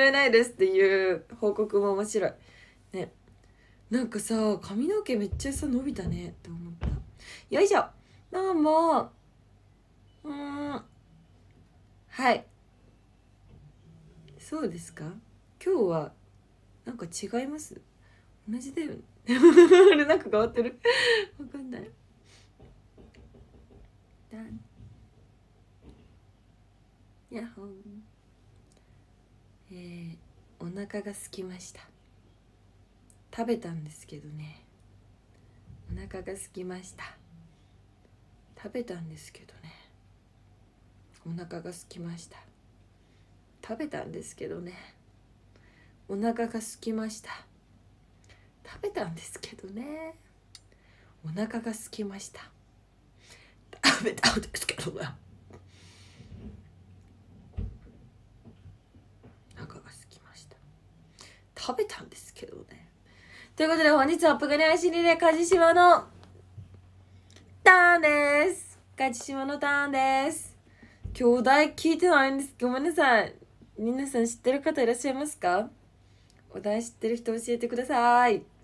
やえないですっていう報告も面白いねなんかさ髪の毛めっちゃさ伸びたねって思ったよいしょどうもうんはいそうですか今日はなんか違います同じだよねあ なんか変わってるわかんないだンやっほーえー、お腹が空きました食べたんですけどねお腹が空きました食べたんですけどねお腹が空きました食べたんですけどねお腹が空きました食べたんですけどねお腹が空きました食べたんですけどね食べたんですけどね。ということで本日はプグネアシリでカジシマのターンです。カジシマのターンです。今日聞いてないんです。ごめんなさい。皆さん知ってる方いらっしゃいますかお題知ってる人教えてください。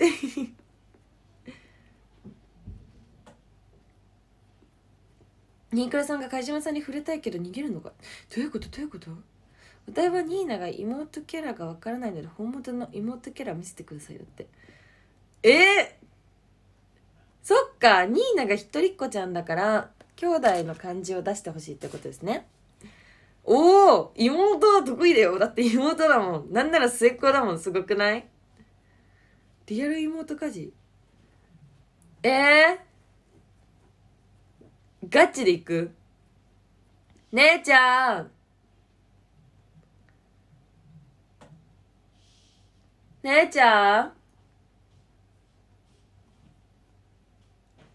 ニークラさんがジ島さんに触れたいけど逃げるのかどういうことどういうことお台はニーナが妹キャラがわからないので本物の妹キャラ見せてくださいだってえー、そっかニーナが一人っ子ちゃんだから兄弟の感じを出してほしいってことですねおお妹は得意だよだって妹だもんなんなら末っ子だもんすごくないリアル妹家事ええー、ガチで行く姉ちゃん姉ちゃん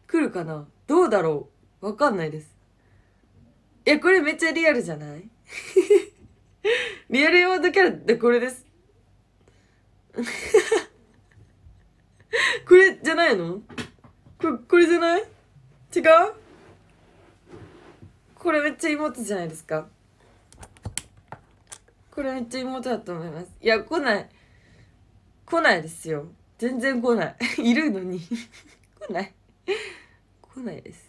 来るかなどうだろうわかんないです。いや、これめっちゃリアルじゃない リアル用のキャラってこれです。これじゃないのこれ、これじゃない違うこれめっちゃ妹じゃないですかこれめっちゃ妹だと思います。いや、来ない。来ないですよ全然来ない いるのに来ない来ないです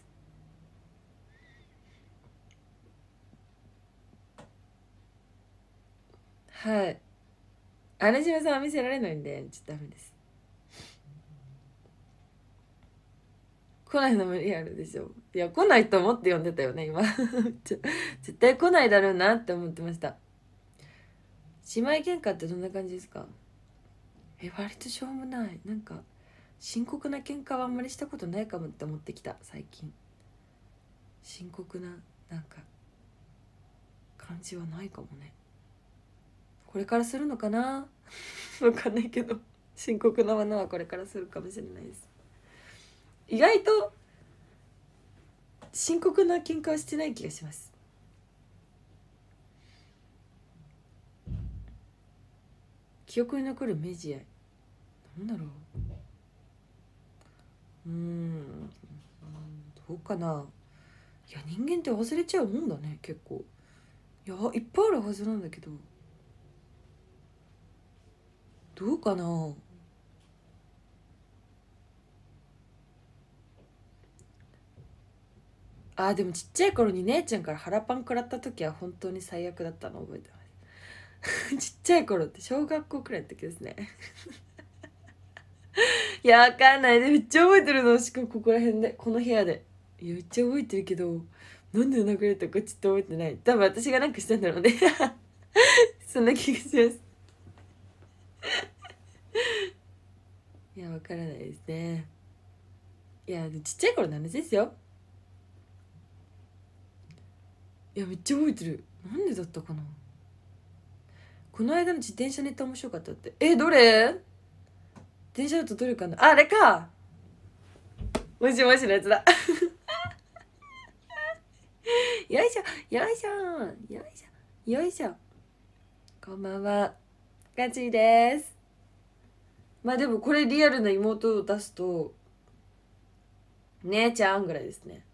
はい荒島さんは見せられないんでちょっとダメです来ないの無理アるでしょいや来ないと思って読んでたよね今 絶対来ないだろうなって思ってました姉妹喧嘩ってどんな感じですかえ割としょうもないなんか深刻な喧嘩はあんまりしたことないかもって思ってきた最近深刻ななんか感じはないかもねこれからするのかな わかんないけど深刻なものはこれからするかもしれないです意外と深刻な喧嘩はしてない気がします記憶に残る明治愛なんだろううんどうかないや人間って忘れちゃうもんだね結構いやいっぱいあるはずなんだけどどうかなあでもちっちゃい頃に姉ちゃんから腹パン食らった時は本当に最悪だったの覚えて ちっちゃい頃って小学校くらいの時ですね いやわかんないでめっちゃ覚えてるのしかもここら辺でこの部屋でいやめっちゃ覚えてるけどなんで殴られたかちょっと覚えてない多分私がなんかしたんだろうね そんな気がしますいやわからないですねいやちっちゃい頃の話ですよいやめっちゃ覚えてるなんでだったかなこの間の自転車ネタ面白かったってえどれ電車だとどれかなあれかもしもしのやつだ よいしょよいしょよいしょよいしょこんばんはガチですまあでもこれリアルな妹を出すと姉ちゃんぐらいですね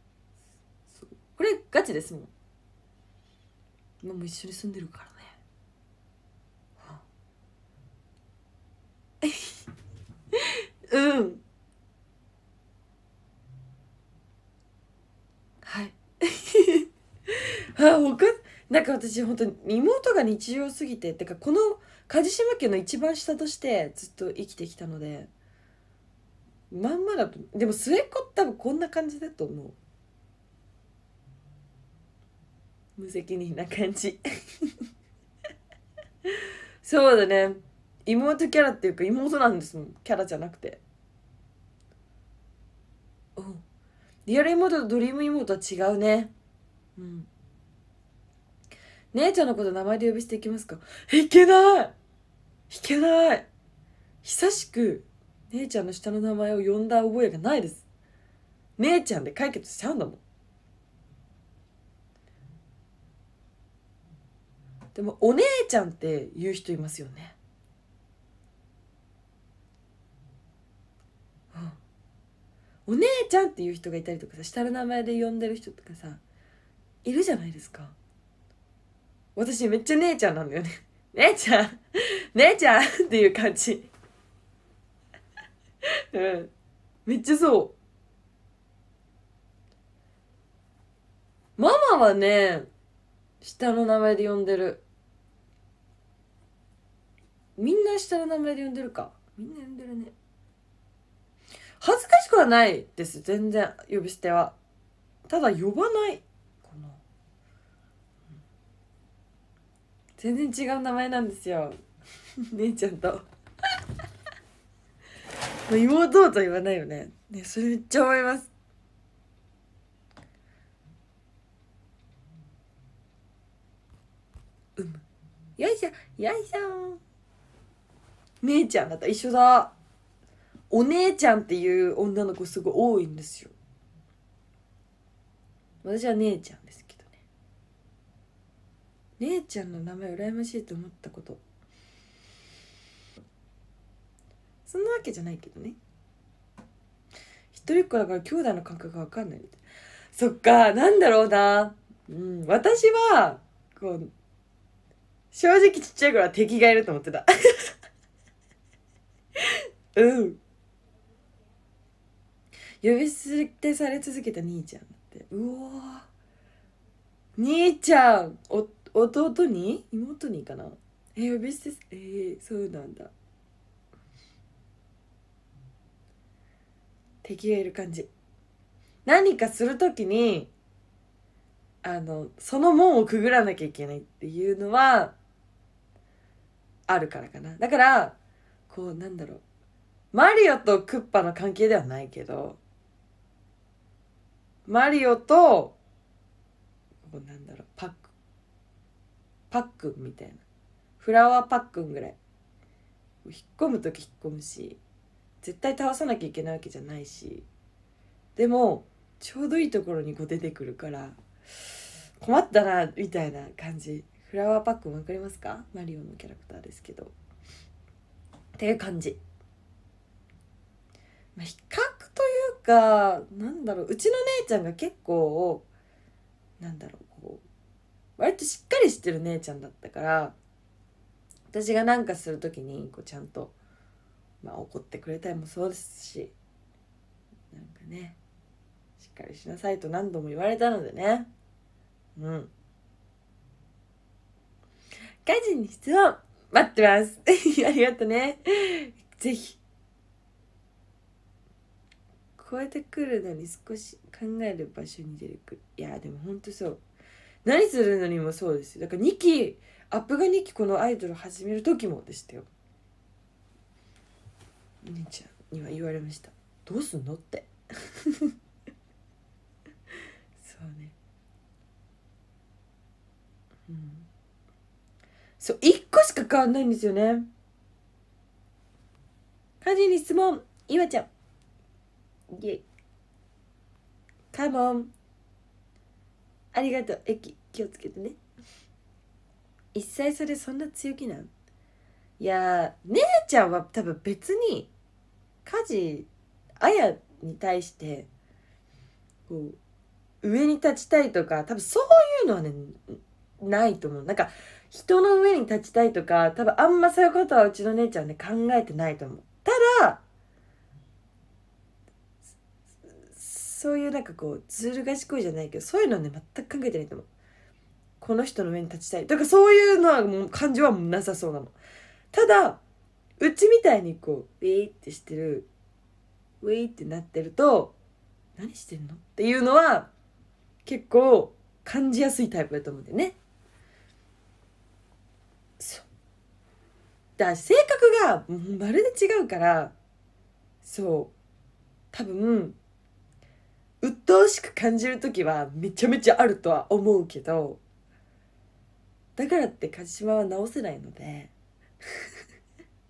これガチですもん今も一緒に住んでるからうん。はい。あ、おか、なんか私本当に妹が日常すぎて、てかこの梶島家の一番下としてずっと生きてきたので、まんまだと、でも末っ子多分こんな感じだと思う。無責任な感じ そうだね妹キャラっていうか妹なんですもんキャラじゃなくてうんリアル妹とドリーム妹は違うねうん姉ちゃんのこと名前で呼び捨ていきますかいけないいけない久しく姉ちゃんの下の名前を呼んだ覚えがないです姉ちゃんで解決しちゃうんだもんでもお姉ちゃんって言う人いますよねちゃんっていう人がいたりとかさ下の名前で呼んでる人とかさいるじゃないですか私めっちゃ姉ちゃんなんだよね 姉ちゃん 姉ちゃんっていう感じ うんめっちゃそうママはね下の名前で呼んでるみんな下の名前で呼んでるかみんな呼んでるね恥ずかしくはないです全然呼び捨てはただ呼ばない全然違う名前なんですよ 姉ちゃんと 妹と言わないよねねそれめっちゃ思いますうむよいしょよいしょ姉ちゃんだった一緒だお姉ちゃんっていう女の子すごい多いんですよ私は姉ちゃんですけどね姉ちゃんの名前羨ましいと思ったことそんなわけじゃないけどね一人っ子だから兄弟の感覚が分かんないみたいそっかなんだろうなうん私はこう正直ちっちゃい頃は敵がいると思ってた うん呼び捨てされ続けた兄ちゃんってうお兄ちゃんお弟に妹にかなえ呼び捨てえー、そうなんだ敵がいる感じ何かするときにあのその門をくぐらなきゃいけないっていうのはあるからかなだからこうなんだろうマリオとクッパの関係ではないけどマリオとなんだろうパックパックンみたいなフラワーパックンぐらい引っ込む時引っ込むし絶対倒さなきゃいけないわけじゃないしでもちょうどいいところにこう出てくるから困ったなみたいな感じフラワーパックン分かりますかマリオのキャラクターですけどっていう感じ、まあ、というかなんだろううちの姉ちゃんが結構なんだろうこう割としっかりしてる姉ちゃんだったから私が何かする時にこうちゃんと、まあ、怒ってくれたりもそうですしなんかねしっかりしなさいと何度も言われたのでねうん家事に質問待ってます ありがとねぜひ超えてくるのに少し考える場所に出てくるいやでもほんとそう何するのにもそうですよだから2期アップが2期このアイドル始める時もでしたよ姉ちゃんには言われましたどうすんのって そうねうんそう1個しか変わんないんですよね肝心に質問いわちゃんイェイカモンありがとう駅気をつけてね一切それそんな強気なんいや姉ちゃんは多分別に家事あやに対してこう上に立ちたいとか多分そういうのはねないと思うなんか人の上に立ちたいとか多分あんまそういうことはうちの姉ちゃんね考えてないと思うそういうなんかこうずる賢いじゃないけどそういうのはね全く考えてないと思うこの人の上に立ちたいだからそういうのはもう感情はなさそうなのただうちみたいにこうウィーってしてるウィーってなってると何してんのっていうのは結構感じやすいタイプだと思うんだよねそうだ性格がまるで違うからそう多分鬱陶しく感じる時はめちゃめちゃあるとは思うけどだからって鹿島は直せないので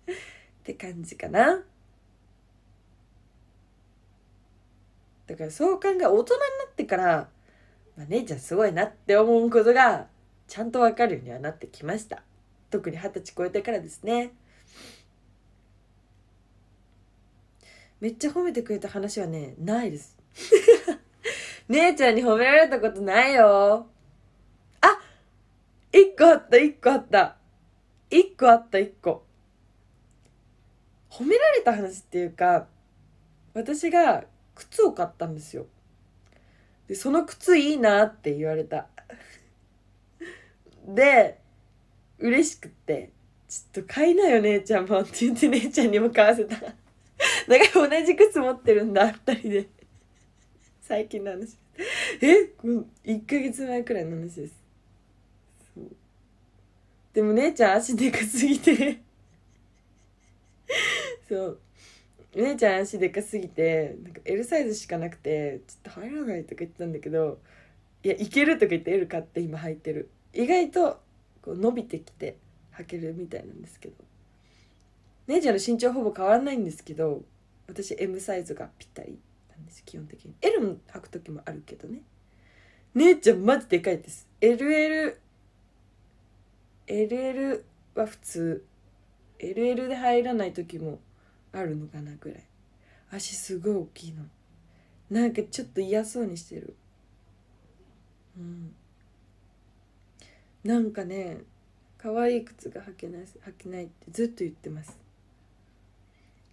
って感じかなだからそう考え大人になってから、ま姉ちゃんすごいなって思うことがちゃんと分かるようにはなってきました特に二十歳超えてからですねめっちゃ褒めてくれた話はねないです姉ちゃんに褒められたことないよ。あ一個あった、一個あった。一個あった、一個。褒められた話っていうか、私が靴を買ったんですよ。で、その靴いいなって言われた。で、嬉しくって、ちょっと買いなよ姉ちゃんもって言って姉ちゃんにも買わせた。だ から同じ靴持ってるんだ、二人で。最近の話え1ヶ月前くらいの話ですでも姉ちゃん足でかすぎてそう姉ちゃん足でかすぎてなんか L サイズしかなくてちょっと入らないとか言ってたんだけどいやいけるとか言って L 買って今履いてる意外とこう伸びてきて履けるみたいなんですけど姉ちゃんの身長ほぼ変わらないんですけど私 M サイズがぴったりんです基本的に L も履く時もあるけどね姉ちゃんマジでかいです LLLL LL は普通 LL で入らない時もあるのかなぐらい足すごい大きいのなんかちょっと嫌そうにしてるうんなんかね可愛い靴が履けない履けないってずっと言ってます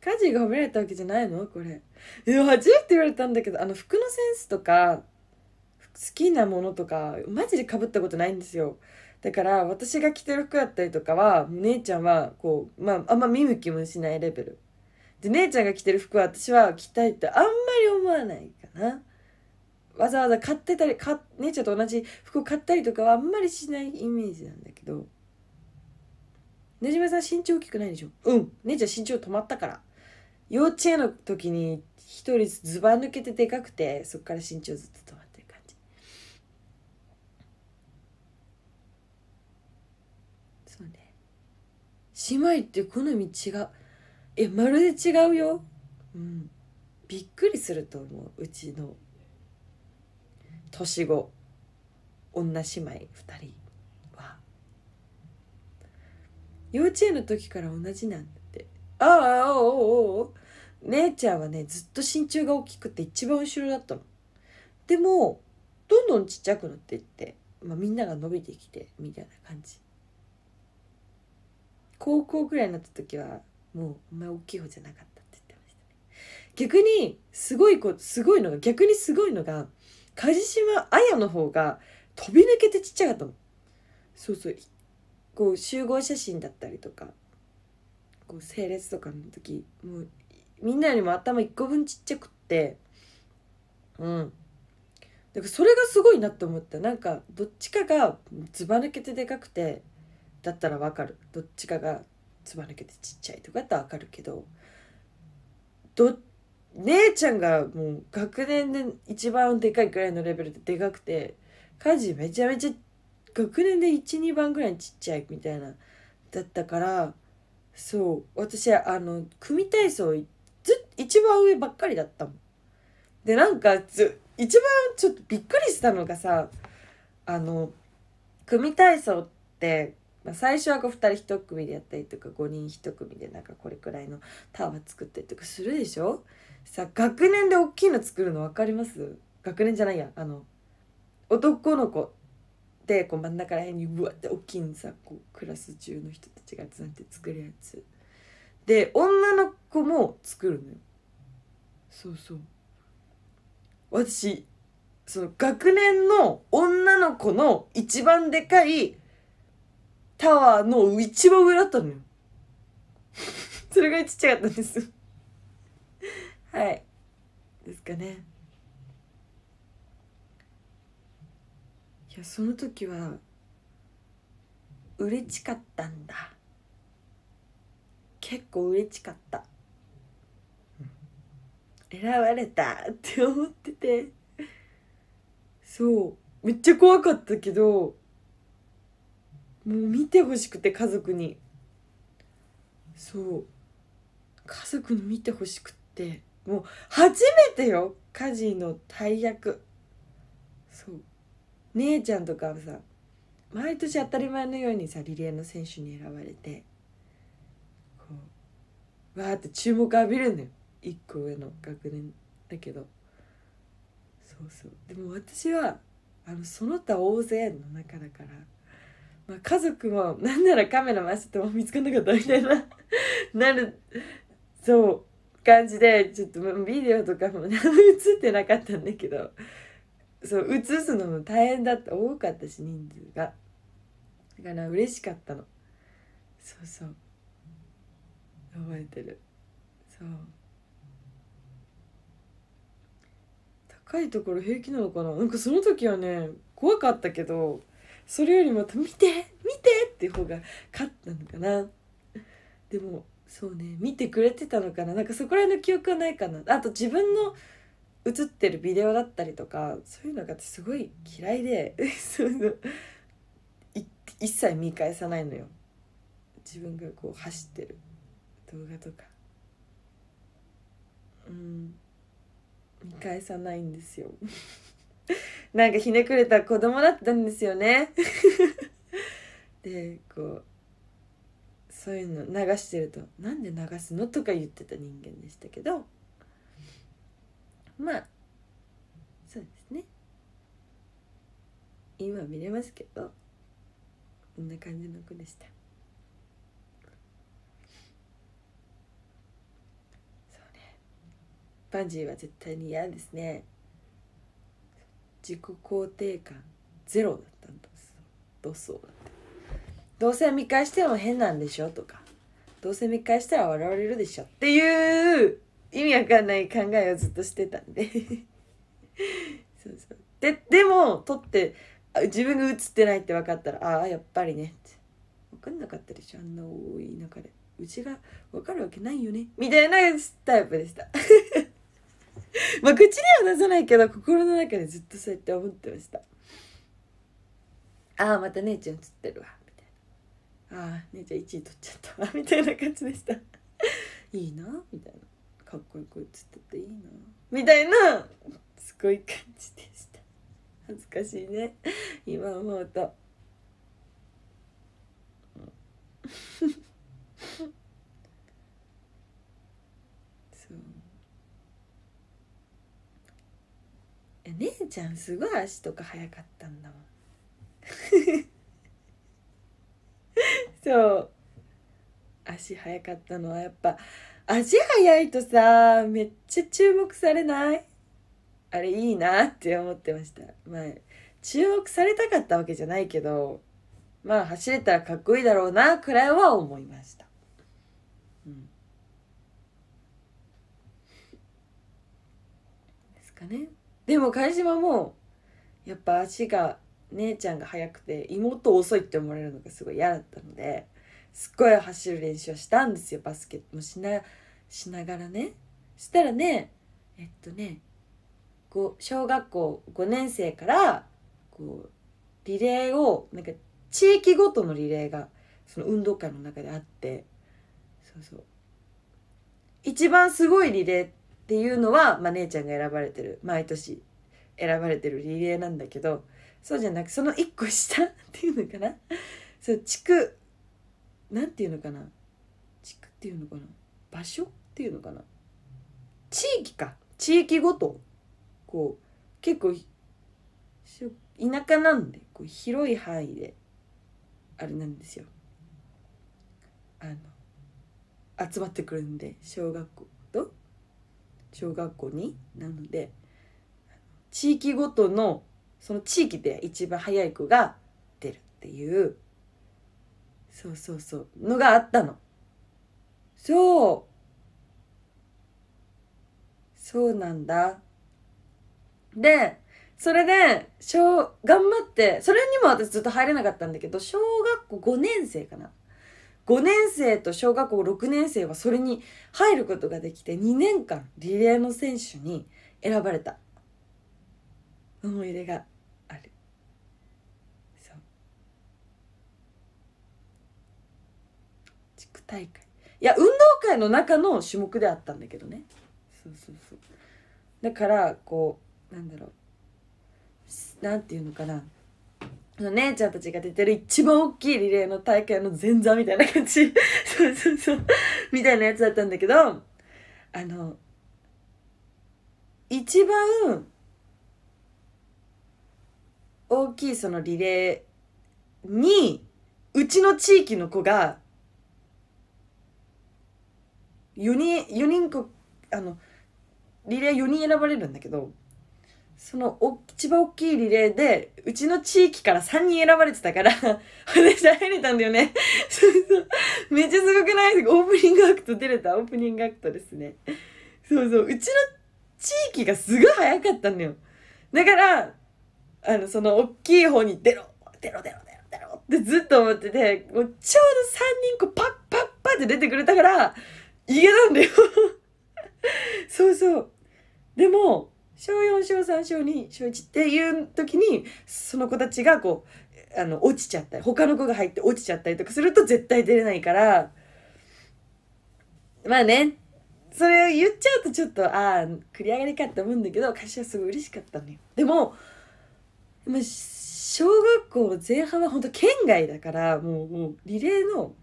家事が褒められたわけじゃないのこれ。え、初めて言われたんだけど、あの、服のセンスとか、好きなものとか、マジでかぶったことないんですよ。だから、私が着てる服だったりとかは、姉ちゃんは、こう、まあ、あんま見向きもしないレベル。で、姉ちゃんが着てる服は私は着たいってあんまり思わないかな。わざわざ買ってたり、か姉ちゃんと同じ服を買ったりとかはあんまりしないイメージなんだけど。ねじめさん身長大きくないでしょうん。姉ちゃん身長止まったから。幼稚園の時に一人ずば抜けてでかくてそこから身長ずっと止まってる感じそうね姉妹って好み違うえまるで違うようんびっくりすると思ううちの年子女姉妹2人は幼稚園の時から同じなんだってああおおおお姉ちゃんはねずっと身長が大きくて一番後ろだったの。でもどんどんちっちゃくなっていって、まあ、みんなが伸びてきてみたいな感じ。高校くらいになった時はもうお前大きい方じゃなかったって言ってましたね。逆にすごい子すごいのが逆にすごいのが梶島綾の方が飛び抜けてちっちゃかったの。そうそうこう集合写真だったりとかこう整列とかの時もうみんなよりも頭一個分ちっちゃくってうんだからそれがすごいなって思ったなんかどっちかがずば抜けてでかくてだったらわかるどっちかがずば抜けてちっちゃいとかだったらわかるけどど姉ちゃんがもう学年で一番でかいくらいのレベルででかくて家事めちゃめちゃ学年で12番ぐらいちっちゃいみたいなだったからそう私あの組体操行っず一番上ばっかりだったもん。でなんかず一番ちょっとびっくりしたのがさあの組体操って、まあ、最初はこう2人1組でやったりとか5人1組でなんかこれくらいのタワー作ったりとかするでしょさ学年で大きいの作るの分かります学年じゃないやあの男の子でこう真ん中らへんにうわって大きいのさこうクラス中の人たちが集まって作るやつで女の子も作るのよそうそう私その学年の女の子の一番でかいタワーの一番上だったのよ それがちっちゃかったんです はいですかねいやその時は嬉しかったんだ結構嬉しかった選ばれたって思っててそうめっちゃ怖かったけどもう見てほしくて家族にそう家族に見てほしくってもう初めてよ家事の大役そう姉ちゃんとかはさ毎年当たり前のようにさリレーの選手に選ばれてわーって注目浴びるのよ1個上の学年だけどそうそうでも私はあのその他大勢の中だから、まあ、家族もなんならカメラ回してても見つかんなかったみたいな なるそう感じでちょっとビデオとかも何も 映ってなかったんだけどそう映すのも大変だった多かったし人数がだから嬉しかったのそうそう覚えてるそう高いところ平気なのかななんかその時はね怖かったけどそれよりまた「見て見て!」って方が勝ったのかなでもそうね見てくれてたのかななんかそこら辺の記憶はないかなあと自分の映ってるビデオだったりとかそういうのがすごい嫌いで その一切見返さないのよ自分がこう走ってる動画とかうん見返さないんですよ なんかひねくれた子供だったんですよね でこうそういうの流してると「なんで流すの?」とか言ってた人間でしたけどまあそうですね今見れますけどこんな感じの句でした。バンジーは絶対に嫌ですね自己肯定感ゼロだったんですドうだってどうせ見返しても変なんでしょとかどうせ見返したら笑われるでしょっていう意味わかんない考えをずっとしてたんで そうそうででも撮って自分が映ってないって分かったらああやっぱりねって分かんなかったでしょあんな多い中でうちが分かるわけないよねみたいなタイプでした まあ口では出さないけど心の中でずっとそうやって思ってましたああまた姉ちゃん映ってるわみたいなああ姉ちゃん1位取っちゃった みたいな感じでした いいなみたいなかっこよく映ってていいなみたいなすごい感じでした恥ずかしいね今思うと。姉ちゃんすごい足とか速かったんだもん そう足速かったのはやっぱ足速いとさめっちゃ注目されないあれいいなって思ってましたまあ注目されたかったわけじゃないけどまあ走れたらかっこいいだろうなくらいは思いました、うん、ですかねでも貝島もやっぱ足が姉ちゃんが速くて妹遅いって思われるのがすごい嫌だったのですっごい走る練習をしたんですよバスケもしなしながらねしたらねえっとね小学校5年生からこうリレーをなんか地域ごとのリレーがその運動会の中であってそうそう一番すごいリレーってっていうのは、まあ、姉ちゃんが選ばれてる毎年選ばれてるリレーなんだけどそうじゃなくその1個下っていうのかなそう地区なんていうのかな地区っていうのかな場所っていうのかな地域か地域ごとこう結構田舎なんでこう広い範囲であれなんですよあの集まってくるんで小学校小学校になので地域ごとのその地域で一番早い子が出るっていうそうそうそうのがあったのそうそうなんだでそれで小頑張ってそれにも私ずっと入れなかったんだけど小学校5年生かな5年生と小学校6年生はそれに入ることができて2年間リレーの選手に選ばれた思い出があるそう地区大会いや運動会の中の種目であったんだけどねそうそうそうだからこうなんだろうなんていうのかなその姉ちゃんたちが出てる一番大きいリレーの大会の前座みたいな感じ そうそうそうみたいなやつだったんだけどあの一番大きいそのリレーにうちの地域の子が4人4人こあのリレー4人選ばれるんだけどそのお一番大きいリレーでうちの地域から3人選ばれてたから私入れたんだよねそうそうめっちゃすごくないオープニングアクト出れたオープニングアクトですねそうそううちの地域がすごい早かったんだよだからあのその大きい方に出ろ出ろ出ろ出ろ出ろってずっと思っててもうちょうど3人こうパッパッパって出てくれたから逃げたんだよそうそうでも小4小3小2小1っていう時にその子たちがこうあの落ちちゃったり他の子が入って落ちちゃったりとかすると絶対出れないからまあねそれを言っちゃうとちょっとああ繰り上がりかって思うんだけど私はすごい嬉しかったのよでも小学校前半は本当県外だからもうもうリレーの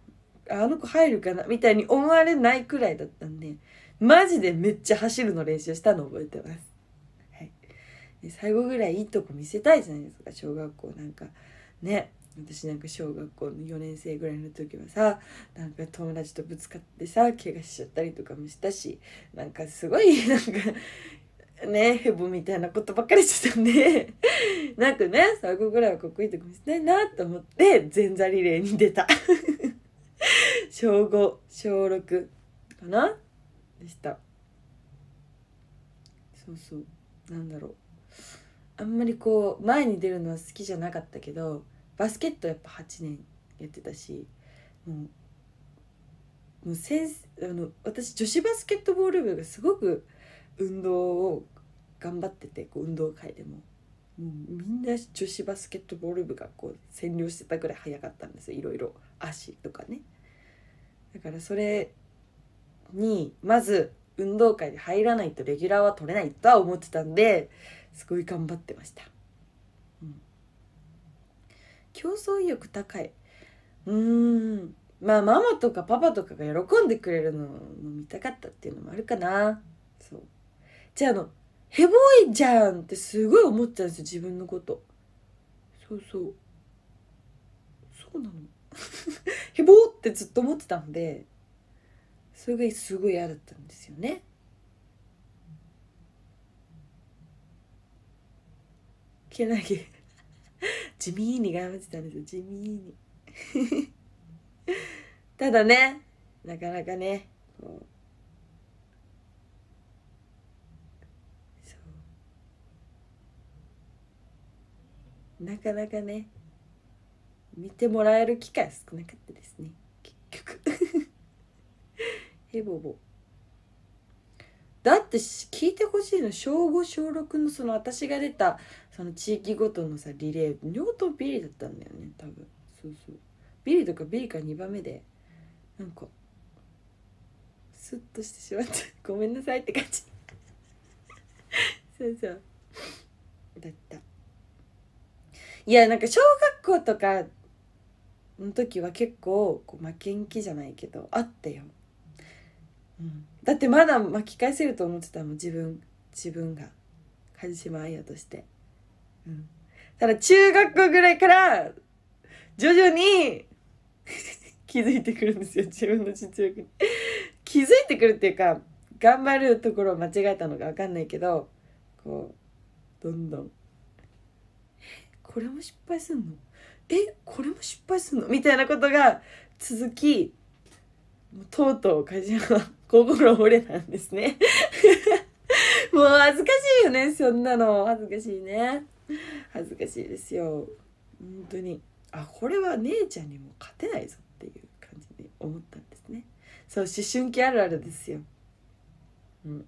あの子入るかなみたいに思われないくらいだったんでマジでめっちゃ走るの練習したの覚えてますね、最後ぐらいいいとこ見せたいじゃないですか小学校なんかね私なんか小学校の4年生ぐらいの時はさなんか友達とぶつかってさ怪我しちゃったりとかもしたしなんかすごいなんかねヘボみたいなことばっかりしてたんでなんかね最後ぐらいはかっこいいとこ見せたいなと思って前座リレーに出た小5小6かなでしたそうそうなんだろうあんまりこう前に出るのは好きじゃなかったけどバスケットやっぱ8年やってたしもうもう先あの私女子バスケットボール部がすごく運動を頑張っててこう運動会でももうみんな女子バスケットボール部がこう占領してたぐらい早かったんですよいろいろ足とかねだからそれにまず運動会で入らないとレギュラーは取れないとは思ってたんですごい頑張ってました、うん、競争意欲高いうんまあママとかパパとかが喜んでくれるのを見たかったっていうのもあるかなそうじゃああのヘボいじゃんってすごい思っちゃうんですよ自分のことそうそうそうなの ヘボってずっと思ってたんでそれがすごい嫌だったんですよねけなげ地味に頑張ってたんですよ地味に ただねなかなかねそうなかなかね見てもらえる機会少なかったですね結局ヘボボだって聞いてほしいの小5小6のその私が出たその地域ごとのさリレー両党ビリだったんだよね多分そうそうビリとかビリか2番目でなんかスッとしてしまって ごめんなさいって感じ そうそうだったいやなんか小学校とかの時は結構こう負けん気じゃないけどあったよ、うん、だってまだ巻き返せると思ってたもん自分自分が梶島愛也として。ただ中学校ぐらいから徐々に 気づいてくるんですよ自分の実力に気づいてくるっていうか頑張るところを間違えたのか分かんないけどこうどんどん「これも失敗すんのえこれも失敗すんの?」みたいなことが続きとうとう梶山心折れなんですね もう恥ずかしいよねそんなの恥ずかしいね。恥ずかしいですよ本当にあこれは姉ちゃんにも勝てないぞっていう感じで思ったんですねそう思春期あるあるですようん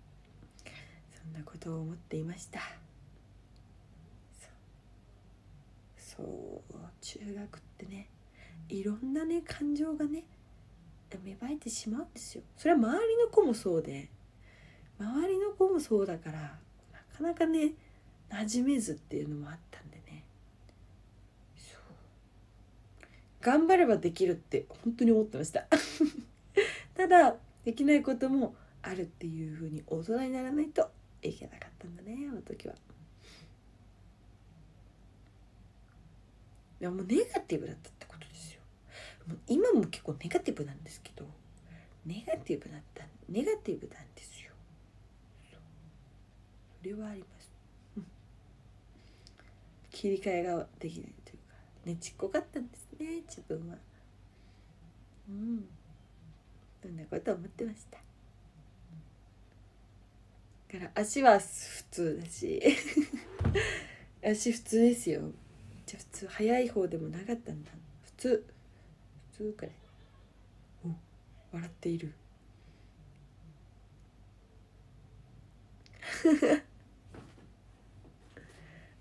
そんなことを思っていましたそう中学ってねいろんなね感情がね芽生えてしまうんですよそれは周りの子もそうで周りの子もそうだからなかなかね馴染めずっていうのもあったんでね頑張ればできるって本当に思ってました ただできないこともあるっていうふうに大人にならないといけなかったんだねあの時は。いやもうネガティブだったってことですよ。もう今も結構ネガティブなんですけどネガティブだったネガティブなんですよ。それはあります。切り替えができないというかねちっこかったんですね自分はうんそんなこと思ってましたから足は普通だし 足普通ですよじゃ普通早い方でもなかったんだ普通普通くらいお笑っている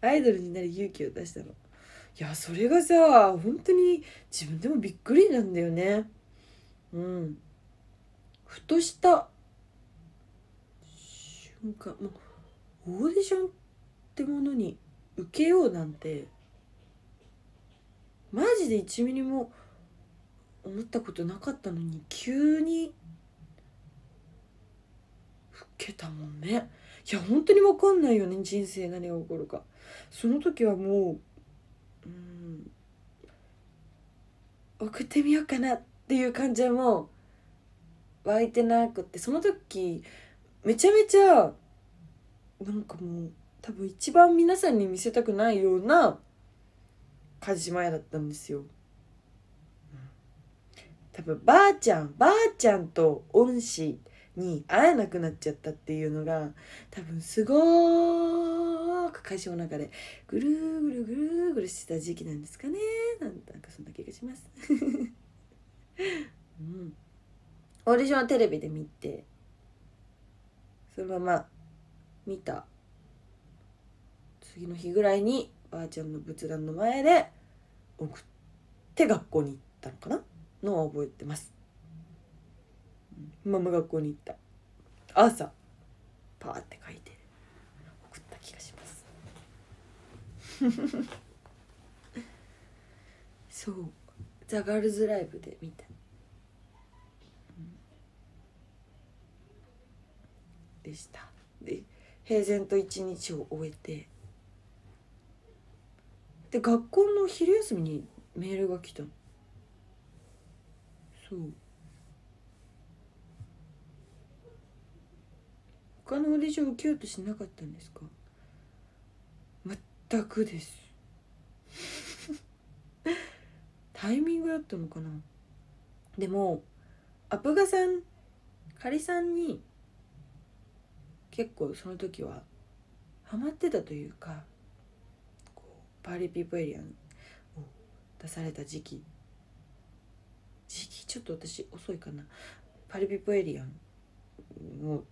アイドルになる勇気を出したのいやそれがさ本当に自分でもびっくりなんだよねうんふとした瞬間もうオーディションってものに受けようなんてマジで1ミリも思ったことなかったのに急に老けたもんねいや本当に分かんないよね人生何が起こるかその時はもう、うん、送ってみようかなっていう感情も湧いてなくってその時めちゃめちゃなんかもう多分一番皆さんに見せたくないような家事前だったんですよ。多分ばあちゃんばあちゃんと恩師に会えなくなっちゃったっていうのが多分すごいく会社の中でぐるーぐるぐるーぐるしてた時期なんですかねなんかそんな気がします、うん、オーディションはテレビで見てそのまま見た次の日ぐらいにばあちゃんの仏壇の前で送って学校に行ったのかなのを覚えてますママ学校に行った朝パーって書いてそうザ・ガールズライブで見た、うん、でしたで平然と一日を終えてで学校の昼休みにメールが来たのそう他のオーディション受けようとしなかったんですか全くです タイミングだったのかなでもアプガさんカリさんに結構その時はハマってたというかこうパーリピープエリアンを出された時期時期ちょっと私遅いかなパリピポエリアンを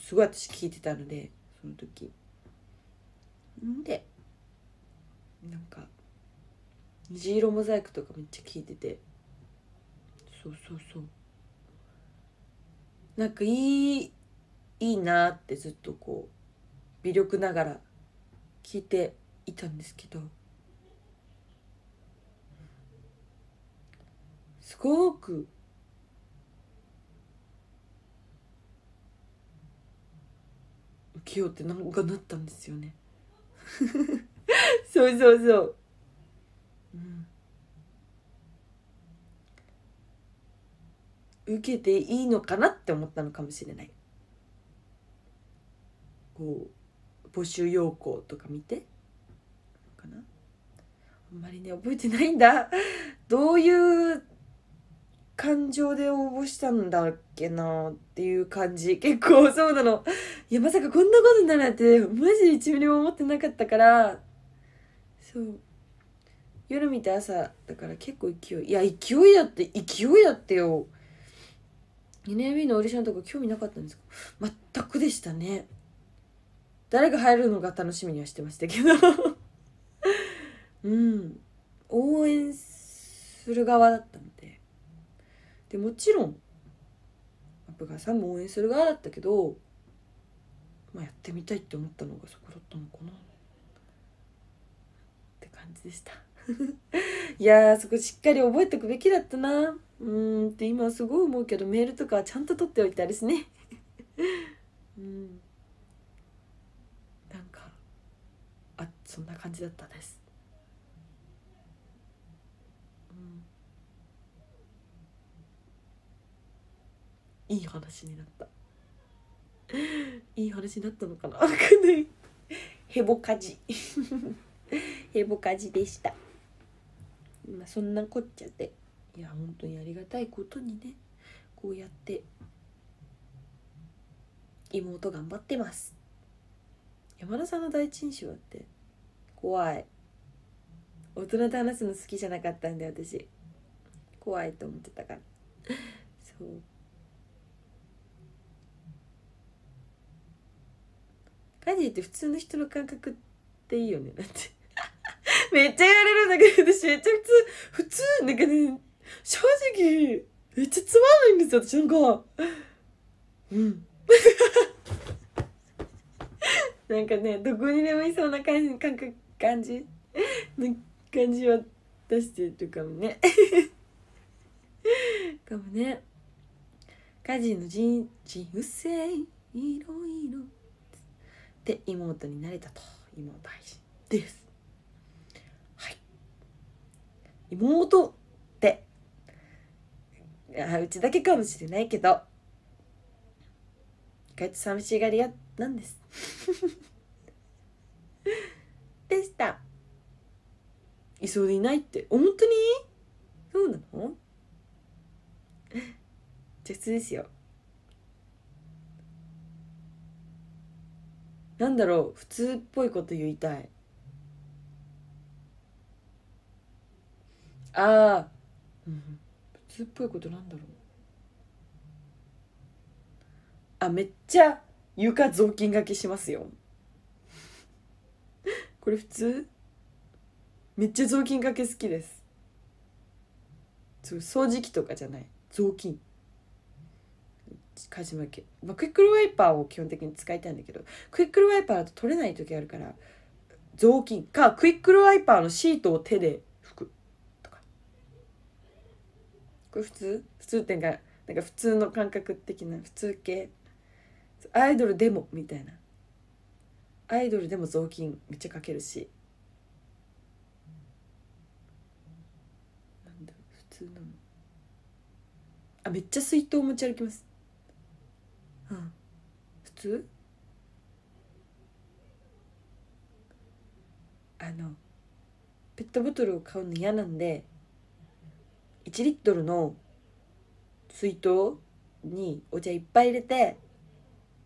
すごい私聞いてたのでその時んでなんか虹色モザイクとかめっちゃ聞いててそうそうそうなんかいいいいなってずっとこう微力ながら聞いていたんですけどすごくようってなんかなったんですよね そうそうそう、うん、受けていいのかなって思ったのかもしれないこう募集要項とか見てかなあんまりね覚えてないんだ どういう感情で応募したんだっけなっていう感じ結構そうなのいやまさかこんなことになるなんてマジで一ミリも思ってなかったからそう夜見て朝だから結構勢いいや勢いだって勢いだってよ2年 B のオーディションとか興味なかったんですか全くでしたね誰が入るのが楽しみにはしてましたけど うん応援する側だったのででもちろんアップガーさんも応援する側だったけど、まあ、やってみたいって思ったのがそこだったのかな感じでした いやーそこしっかり覚えておくべきだったなうんって今すごい思うけどメールとかちゃんと取っておいてあれですね うんなんかあそんな感じだったです、うん、いい話になった いい話になったのかなへぼかじヘボカジでしたまそんなこっちゃでいや本当にありがたいことにねこうやって妹頑張ってます山田さんの第一印象って怖い大人と話すの好きじゃなかったんで私怖いと思ってたからそうカジって普通の人の感覚っていいよねだってめっちゃやれるんだけど、私めちゃくちゃ、普通、なんかね、正直、めっちゃつまんないんですよ、私なんか。うん。なんかね、どこにでもいそうな感じ、感覚、感じな感じは出してるかもね。かもね。家事の人人生いろいろ。で妹になれたと妹配信です。妹ってうちだけかもしれないけど意外と寂しがり屋なんです でしたいそうでいないって本当にそうなのじゃ普通ですよなんだろう普通っぽいこと言いたいああ、うん、普通っぽいことなんだろうあめっちゃ床雑巾がけしますよ これ普通めっちゃ雑巾がけ好きです掃除機とかじゃない雑巾カジマけ、まあ、クイックルワイパーを基本的に使いたいんだけどクイックルワイパーだと取れない時あるから雑巾かクイックルワイパーのシートを手でこれ普通普通っていうかなんか普通の感覚的な普通系アイドルでもみたいなアイドルでも雑巾めっちゃかけるしなんだ普通なのあめっちゃ水筒持ち歩きますうん普通あのペットボトルを買うの嫌なんで1リットルの水筒にお茶いっぱい入れて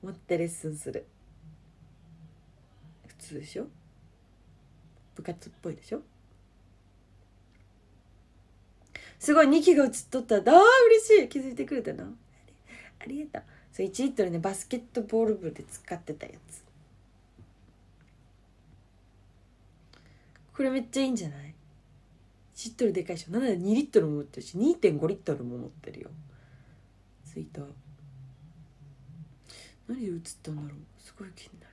持ってレッスンする普通でしょ部活っぽいでしょすごい2期が映っとったああ嬉しい気づいてくれたなありがとうそ1リットルねバスケットボール部で使ってたやつこれめっちゃいいんじゃない1トルでかいでしょなで2リットルも持ってるし2.5リットルも持ってるよ着いた何で映ったんだろうすごい気になる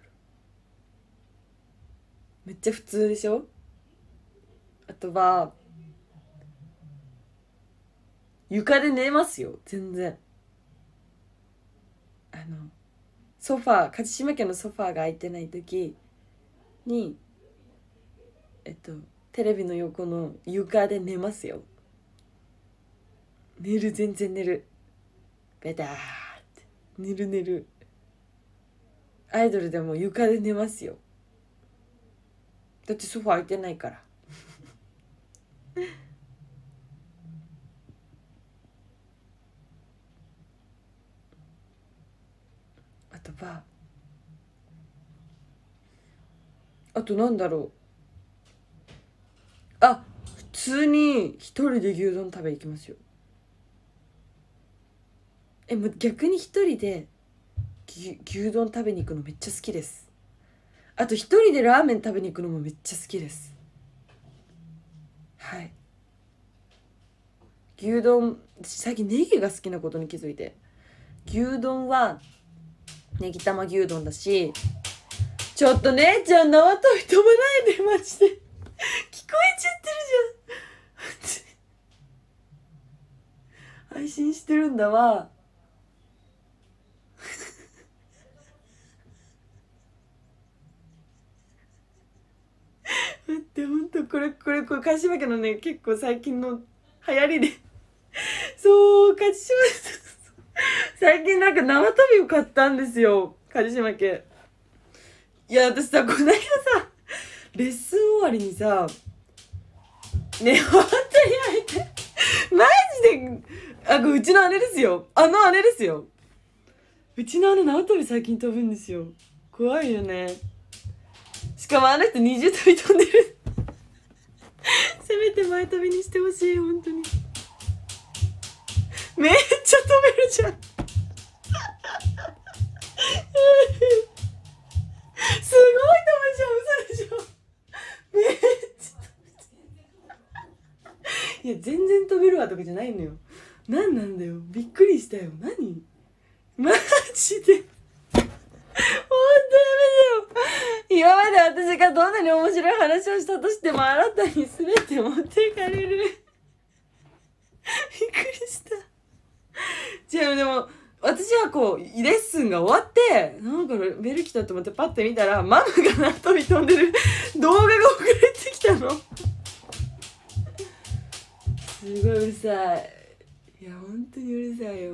めっちゃ普通でしょあとは床で寝ますよ全然あのソファー勝島家のソファーが空いてない時にえっとテレビの横の床で寝ますよ寝る全然寝るベターって寝る寝るアイドルでも床で寝ますよだってソファ空いてないから あとバーあとなんだろうあ普通に一人で牛丼食べ行きますよえもう逆に一人で牛牛丼食べに行くのめっちゃ好きですあと一人でラーメン食べに行くのもめっちゃ好きですはい牛丼最近ネギが好きなことに気づいて牛丼はネギ玉牛丼だしちょっと姉ちゃん縄跳び飛ばないでマジでこえちゃってるじゃん 配信してるんだわ 待ってほんとこれこれこれ柏家のね結構最近の流行りでそう勝島 最近なんか生旅を買ったんですよ梶島家いや私さこの間さレッスン終わりにさね本当にやめてマジであうちの姉ですよあの姉ですようちの姉縄跳び最近飛ぶんですよ怖いよねしかもあの人二重跳び飛んでるせめて前跳びにしてほしい本当にめっちゃ飛べるじゃん すごい飛ぶじゃん嘘でしょめっちゃいや全然飛べるわとかじゃないのよ何なんだよびっくりしたよ何マジでほんとやめてよ今まで私がどんなに面白い話をしたとしてもあなたに全て持っていかれるびっくりしたじゃあでも私はこうレッスンが終わってなんかベル来たと思ってパッて見たらママが何飛び飛んでる動画が送られてきたのすごいうるさいいや本当にうるさいよ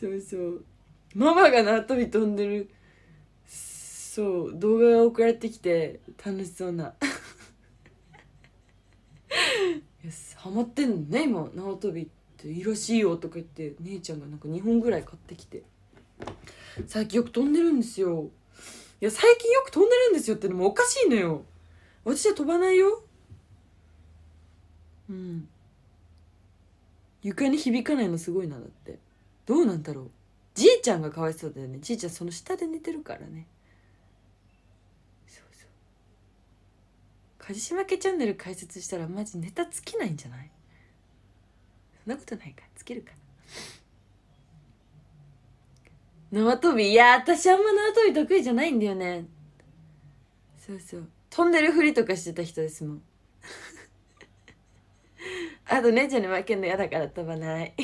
そうそうママが縄跳び飛んでるそう動画が送られてきて楽しそうな ハマってんのね今縄跳びっていいらしいよとか言って姉ちゃんがなんか2本ぐらい買ってきて最近よく飛んでるんですよいや最近よく飛んでるんですよってのもおかしいのよ私は飛ばないようん床に響かないのすごいなだってどうなんだろうじいちゃんがかわいそうだよねじいちゃんその下で寝てるからねそうそう「しまけチャンネル」解説したらマジネタ尽きないんじゃないそんなことないか尽きるかな縄跳びいや私あんま縄跳び得意じゃないんだよねそうそうトンネル振りとかしてた人ですもん あと姉ちゃんに負けるの嫌だから飛ばない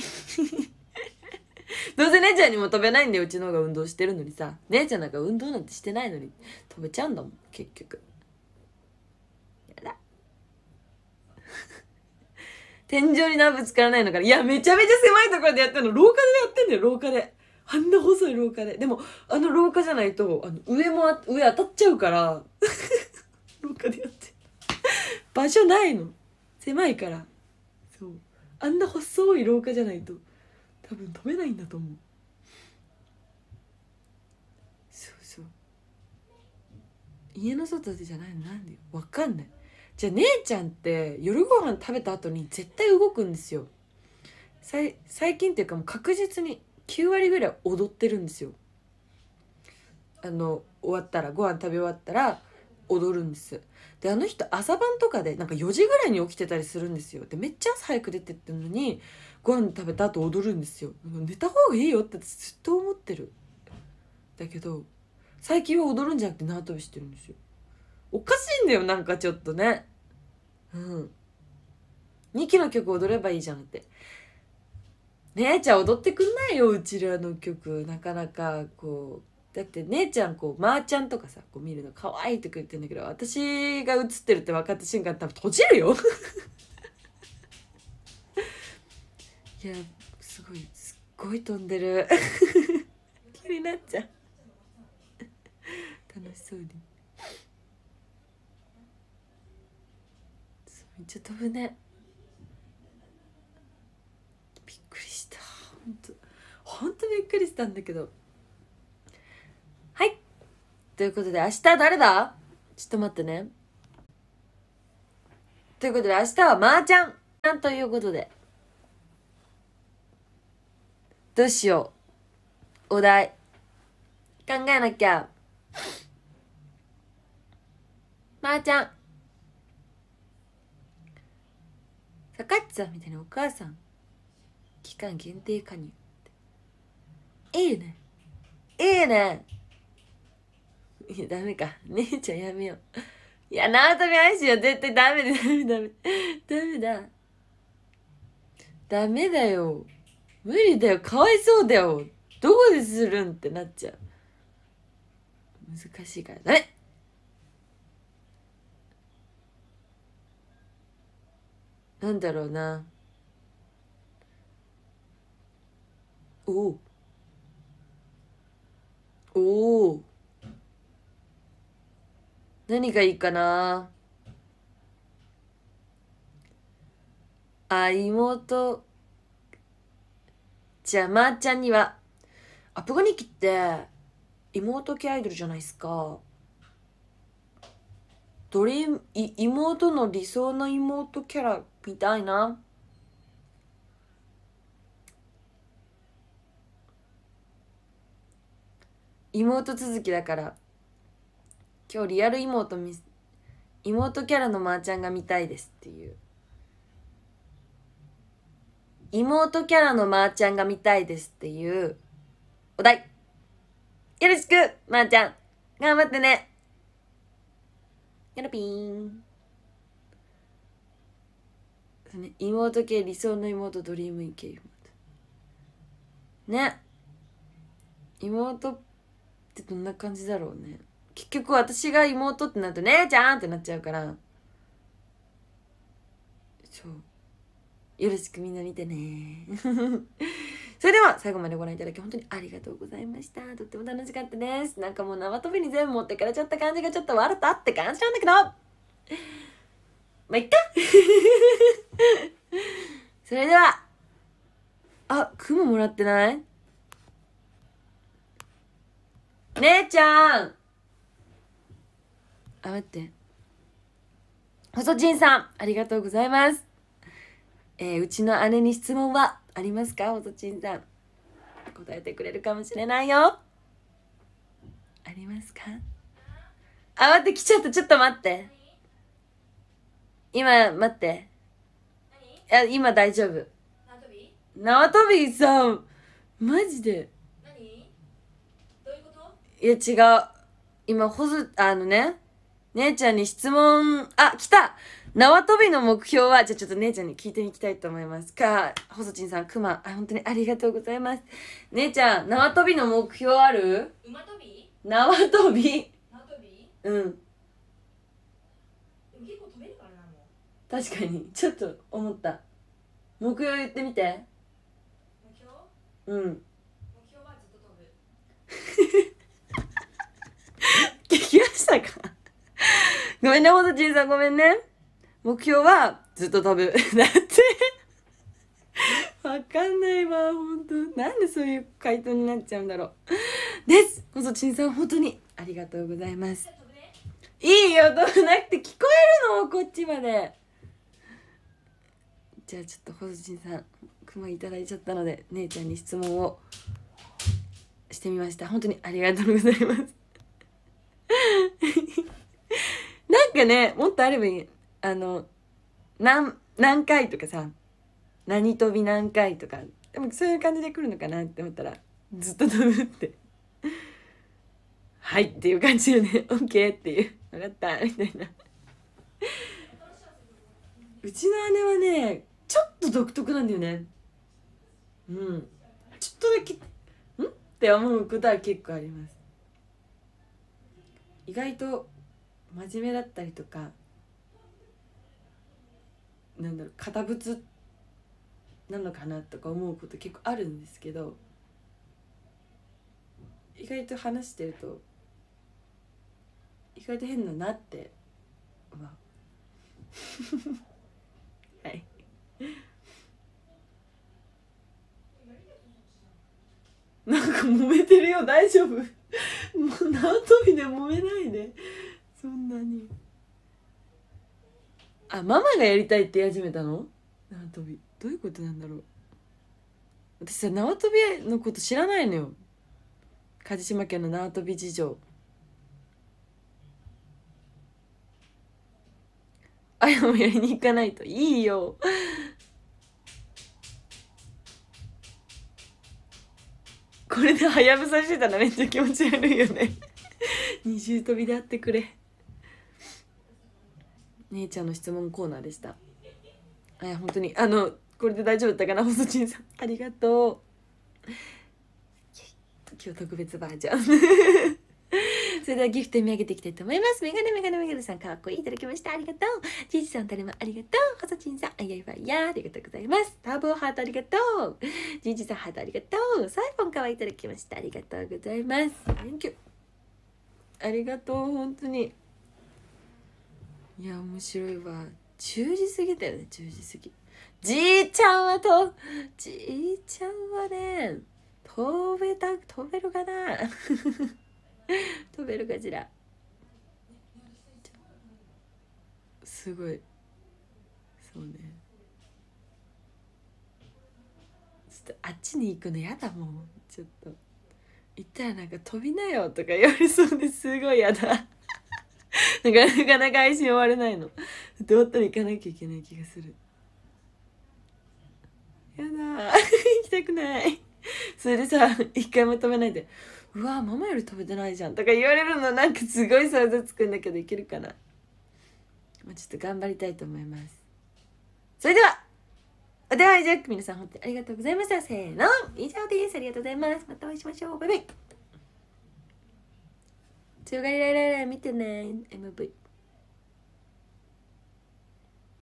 どうせ姉ちゃんにも飛べないんでうちの方が運動してるのにさ姉ちゃんなんか運動なんてしてないのに飛べちゃうんだもん結局やだ 天井に何ぶつからないのかないやめちゃめちゃ狭いところでやってるの廊下でやってんだよ廊下であんな細い廊下ででもあの廊下じゃないとあの上も上当たっちゃうから廊下でやって場所ないの狭いからそうあんな細い廊下じゃないと多分飛べないんだと思うそうそう家の外でじゃないのなんでわかんないじゃあ姉ちゃんって夜ご飯食べた後に絶対動くんですよ最近っていうかもう確実に9割ぐらい踊ってるんですよあの終わったらご飯食べ終わったら踊るんですであの人朝晩とかでなんか4時ぐらいに起きてたりするんですよでめっちゃ朝早く出てってるのにご飯食べた後踊るんですよ寝た方がいいよってずっと思ってるだけど最近は踊るんじゃなくて縄跳びしてるんですよおかしいんだよなんかちょっとねうん2期の曲踊ればいいじゃんって姉ちゃん踊ってくんないようちらの曲なかなかこうだって姉ちゃんこうまーちゃんとかさこう見るの可愛いとか言ってんだけど私が映ってるって分かった瞬間多分閉じるよ いやすごいすっごい飛んでる気になっちゃう楽しそうにめっちゃ飛ぶねびっくりしたほんとほんとびっくりしたんだけどということで、明日誰だちょっと待ってね。ということで、明日はまーちゃんなんということで。どうしよう。お題。考えなきゃ。まーちゃん。さかっちツんみたいなお母さん。期間限定加入。いいね。いいね。ダメか。姉ちゃんやめよう。いや、縄跳び愛しよ。絶対ダメだ、ダメ、ダメ。ダメだ。ダメだよ。無理だよ。かわいそうだよ。どこでするんってなっちゃう。難しいからダメなんだろうな。おお。おお。何がいいかなあ、妹、じゃあ、まー、あ、ちゃんには、アプガニキって、妹系アイドルじゃないですか。ドリーム、妹の理想の妹キャラみたいな。妹続きだから今日リアル妹み妹キャラのまーちゃんが見たいですっていう妹キャラのまーちゃんが見たいですっていうお題よろしくまー、ちゃん頑張ってねやろぴーん妹系理想の妹ドリームイ系妹ね妹ってどんな感じだろうね結局私が妹ってなると姉ちゃんってなっちゃうからそうよろしくみんな見てね それでは最後までご覧いただき本当にありがとうございましたとっても楽しかったですなんかもう縄跳びに全部持ってからちゃった感じがちょっと笑ったって感じなんだけどまあいっか それではあ雲もらってない姉ちゃんあ、待って。細陣さん、ありがとうございます。えー、うちの姉に質問はありますか細んさん。答えてくれるかもしれないよ。ありますかあ、待って、来ちゃった。ちょっと待って。今、待って。いや、今大丈夫。縄跳びさん、マジで。何どういうこといや、違う。今、ほず、あのね、姉ちゃんに質問、あ、来た縄跳びの目標は、じゃあちょっと姉ちゃんに聞いてみたいと思いますか。細ちんさん、くま、あ、本当にありがとうございます。姉ちゃん、縄跳びの目標ある馬跳び縄跳び。縄跳びうん。でも結構飛べるからな、もう。確かに、ちょっと思った。目標言ってみて。目標うん。目標はずっと飛ぶ。聞きましたか ごめんね、ほとちんさんごめんね。目標はずっと飛ぶ。だってわかんないわ、ほんと。なんでそういう回答になっちゃうんだろう。です。ほそちんさん、本当にありがとうございます。いいよ、飛なくて聞こえるのこっちまで。じゃあちょっとほとちんさん、熊いただいちゃったので、姉ちゃんに質問をしてみました。本当にありがとうございます。なんかね、もっとあればいい。あの、何、何回とかさ、何飛び何回とか、でもそういう感じで来るのかなって思ったら、ずっと飛ぶって。はいっていう感じよね。OK っていう。分かったみたいな。うちの姉はね、ちょっと独特なんだよね。うん。ちょっとだけ、んって思うことは結構あります。意外と真面目だったりとかなんだろう堅物なのかなとか思うこと結構あるんですけど意外と話してると意外と変だなってまあ はいなんか揉めてるよ大丈夫 もう縄跳びで揉めないでそんなにあママがやりたいって言い始めたの縄跳びどういうことなんだろう私さ縄跳びのこと知らないのよ鹿児島県の縄跳び事情あやもやりに行かないといいよこれではやぶさしてたらめっちゃ気持ち悪いよね二重跳びであってくれ姉ちゃんの質問コーナーでしたえ本当にあのこれで大丈夫だったかな 細ちんさんありがとう今日特別バージョン それではギフト見上げていきたいと思いますメガネメガネメガネさんかっこいいいただきましたありがとうじいさん誰もありがとう細ちんさんあやいわいやありがとうございますターボハートありがとうじいじさんハートありがとうサイフォンかわいいただきましたありがとうございます Thank you ありがとう本当にいや面白いわ10時過ぎだよね10時過ぎじいちゃんはとじいちゃんはね飛べた飛べるかな 飛べるかしらすごいそうねちょっとあっちに行くのやだもんちょっと行ったらなんか飛びなよとか言われそうですごいやだな かなかなか配信終われないの。どっと行かなきゃいけない気がする。やだ 行きたくないそれでさ、一回も止めないで、うわママより食べてないじゃんとか言われるのなんかすごい想像つくんだけどいけるかな。まちょっと頑張りたいと思います。それではお手いジャック皆さん本当にありがとうございました。せーの、以上です。ありがとうございます。またお会いしましょう。バイバイ。強がりライライライ見てね MV